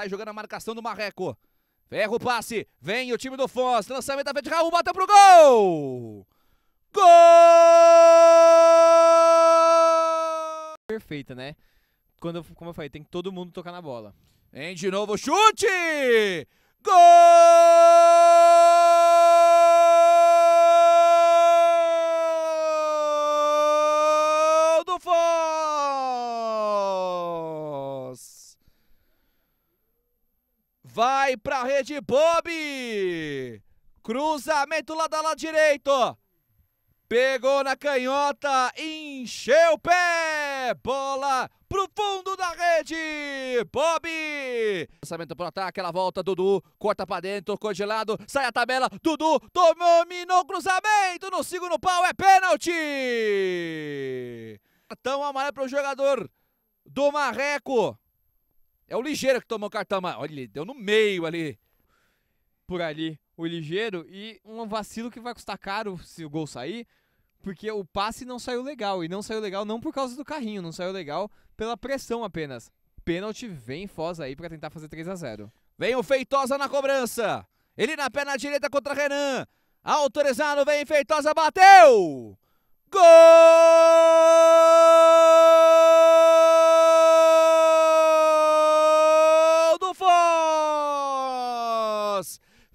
sai jogando a marcação do Marreco. Ferro o passe, vem o time do Foz lançamento da frente, Raul bota pro gol! Gol! Perfeita, né? Quando, como eu falei, tem que todo mundo tocar na bola. Vem de novo, chute! Gol! Vai pra rede Bob. Cruzamento lá da lado direito. Pegou na canhota, encheu o pé. Bola pro fundo da rede. Bob. Lançamento pro ataque, ela volta, Dudu. Corta pra dentro, tocou de lado, sai a tabela. Dudu dominou o cruzamento. No segundo pau é pênalti. Cartão amarelo pro jogador do Marreco. É o Ligeiro que tomou o cartão, amarelo. olha, ele deu no meio ali. Por ali, o Ligeiro. E um vacilo que vai custar caro se o gol sair, porque o passe não saiu legal. E não saiu legal não por causa do carrinho, não saiu legal pela pressão apenas. Pênalti vem Foz aí para tentar fazer 3 a 0 Vem o Feitosa na cobrança. Ele na perna direita contra Renan. Autorizado, vem Feitosa, bateu! Gol!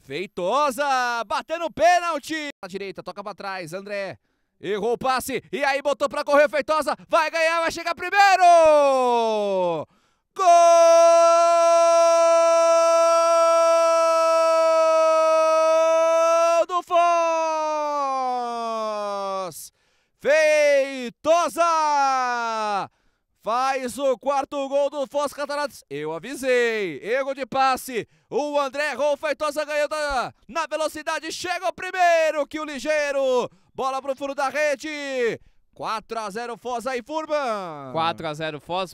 Feitosa, batendo pênalti. Na direita, toca pra trás, André. Errou o passe, e aí botou pra correr Feitosa. Vai ganhar, vai chegar primeiro! Gol do Foz! Feitosa! Faz o quarto gol do Foz Cataratas. Eu avisei. Erro de passe. O André Rolfeitosa ganhou da, na velocidade. Chega o primeiro. Que o ligeiro. Bola pro furo da rede. 4 a 0 Foz aí, Furban. 4 a 0 Foz.